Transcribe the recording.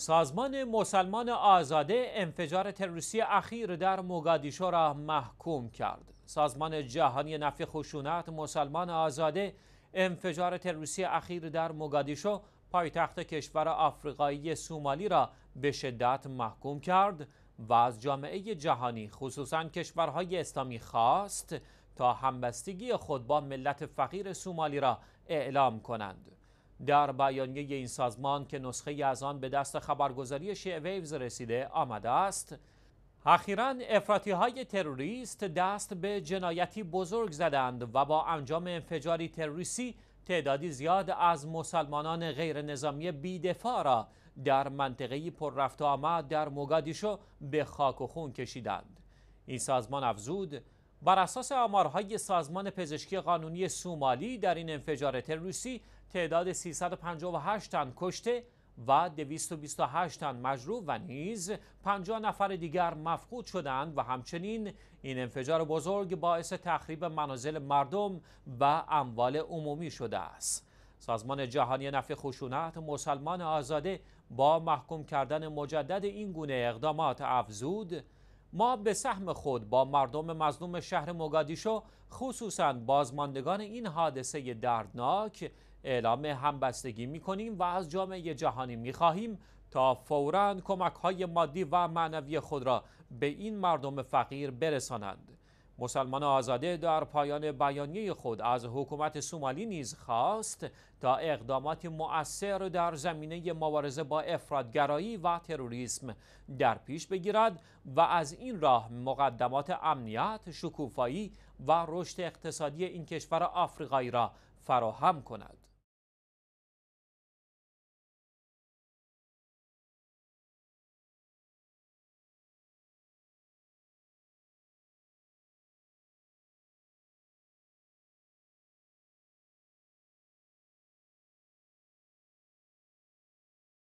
سازمان مسلمان آزاده انفجار تروریستی اخیر در موگادیشو را محکوم کرد. سازمان جهانی نفی خشونت مسلمان آزاده انفجار تروریستی اخیر در موگادیشو پایتخت کشور آفریقایی سومالی را به شدت محکوم کرد و از جامعه جهانی خصوصا کشورهای اسلامی خواست تا همبستگی خود با ملت فقیر سومالی را اعلام کنند. در بیانیه این سازمان که نسخه از آن به دست خبرگزاری ویوز رسیده آمده است اخیرا افراتی های تروریست دست به جنایتی بزرگ زدند و با انجام انفجاری تروریستی تعدادی زیاد از مسلمانان غیر نظامی بیدفاع را در منطقه پر رفت آمد در مگادیشو به خاک و خون کشیدند این سازمان افزود بر اساس آمارهای سازمان پزشکی قانونی سومالی در این انفجار تروریستی تعداد 358 تن کشته و 228 تن مجروح و نیز 50 نفر دیگر مفقود شدند و همچنین این انفجار بزرگ باعث تخریب منازل مردم و اموال عمومی شده است. سازمان جهانی نفع خشونت مسلمان آزاده با محکوم کردن مجدد این گونه اقدامات افزود ما به سهم خود با مردم مظلوم شهر موگادیشو خصوصا بازماندگان این حادثه دردناک اعلام همبستگی می کنیم و از جامعه جهانی می خواهیم تا فورا کمک های مادی و معنوی خود را به این مردم فقیر برسانند. مسلمان آزاده در پایان بیانیه خود از حکومت سومالی نیز خواست تا اقدامات مؤثر در زمینه مبارزه با افرادگرایی و تروریسم در پیش بگیرد و از این راه مقدمات امنیت، شکوفایی و رشد اقتصادی این کشور آفریقایی را فراهم کند.